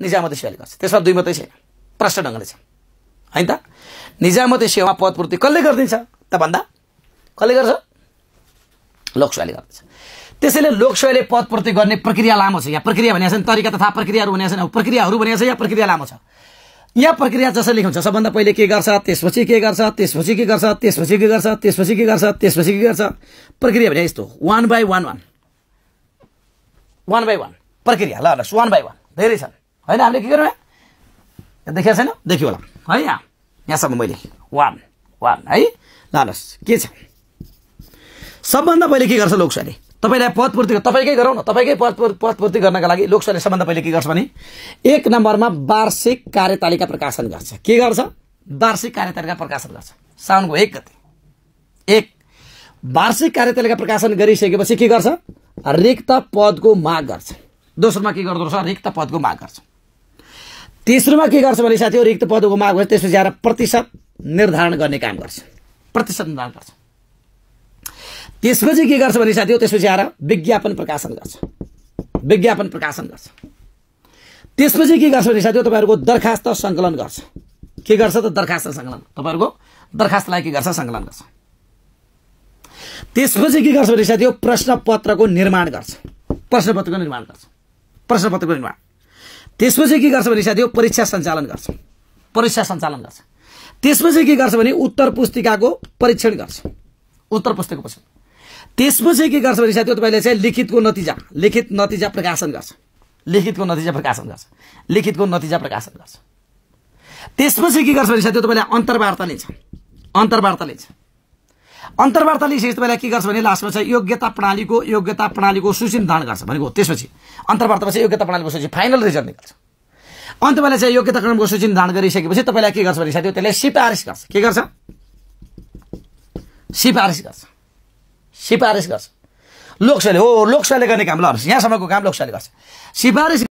निजामती सेवाले गर्छ त्यसमा दुई मात्रै सेवा प्रष्ट ढङ्गले छ होइन त निजामती सेवा पदपूर्ति कसले गरिदिन्छ त भन्दा कसले गर्छ लोकसेवाले गर्दछ त्यसैले लोकसेवाले पदपूर्ति गर्ने प्रक्रिया लामो छ यहाँ प्रक्रिया भनेको छ नि तरिका तथा प्रक्रियाहरू भनेको छैन प्रक्रियाहरू भनेको छ यहाँ प्रक्रिया लामो छ यहाँ प्रक्रिया जसरी लेखाउँछ सबभन्दा पहिले के गर्छ त्यसपछि के गर्छ त्यसपछि के गर्छ त्यसपछि के गर्छ त्यसपछि के गर्छ त्यसपछि के गर्छ प्रक्रिया भने यस्तो one by one one one by one प्रक्रिया ल वान बाई वान धेरै छन् होइन हामीले के गर्यौँ यहाँ देखिएको छैन देखियो होला है यहाँ यहाँसम्म मैले वान वान है लानुहोस् के छ सबभन्दा पहिले के गर्छ लोकसभाले तपाईँलाई पदपूर्ति तपाईँकै गरौँ न तपाईँकै पद पदपूर्ति गर्नका लागि लोकसभाले सबभन्दा पहिले के गर्छ भने एक नम्बरमा वार्षिक कार्यतालिका प्रकाशन गर्छ के गर्छ वार्षिक कार्यतालिका प्रकाशन गर्छ साउनको एक गते एक वार्षिक कार्यतालिका प्रकाशन गरिसकेपछि के गर्छ रिक्त पदको माग गर्छ दोस्रोमा के गर्दो रहेछ रिक्त पदको माग गर्छ तेस्रोमा के गर्छ भने साथीहरू रिक्त पदको माग गर्छ त्यसपछि आएर प्रतिशत निर्धारण गर्ने काम गर्छ प्रतिशत निर्धारण गर्छ त्यसपछि के गर्छ भने साथीहरू त्यसपछि आएर विज्ञापन प्रकाशन गर्छ विज्ञापन प्रकाशन गर्छ त्यसपछि के गर्छ भने साथीहरू तपाईँहरूको दरखास्त सङ्कलन गर्छ के गर्छ त दरखास्त सङ्कलन तपाईँहरूको दरखास्तलाई के गर्छ सङ्कलन गर्छ त्यसपछि के गर्छ भने साथीहरू पत्रको निर्माण गर्छ प्रश्नपत्रको निर्माण गर्छ प्रश्न पत्रको निर्माण त्यसपछि के गर्छ भने साथीहरू परीक्षा सञ्चालन गर्छ परीक्षा सञ्चालन गर्छ त्यसपछि के गर्छ भने उत्तर पुस्तिकाको परीक्षण गर्छ उत्तर पुस्तिकाको परीक्षण त्यसपछि के गर्छ भने साथीहरू तपाईँले चाहिँ लिखितको नतिजा लिखित नतिजा प्रकाशन गर्छ लिखितको नतिजा प्रकाशन गर्छ लिखितको नतिजा प्रकाशन गर्छ त्यसपछि के गर्छ भने साथीहरू तपाईँले अन्तर्वार्ता लिन्छ अन्तर्वार्ता लिन्छ अन्तर्वार्ता लिइसकेपछि तपाईँलाई के गर्छ भने लास्टमा चाहिँ योग्यता प्रणालीको योग्यता प्रणालीको सूचीदान गर्छ भनेको त्यसपछि अन्तर्वार्तापछि योग्यता प्रणालीको सूची फाइनल रिजल्ट निकाल्छ अनि तपाईँलाई चाहिँ योग्यता सूची सूचीदान गरिसकेपछि तपाईँलाई के गर्छ भने साथी त्यसलाई सिफारिस गर्छ के गर्छ सिफारिस गर्छ सिफारिस गर्छ लोकसभाले हो लोकसभाले गर्ने काम ल यहाँसम्मको काम लोकसभाले गर्छ सिफारिस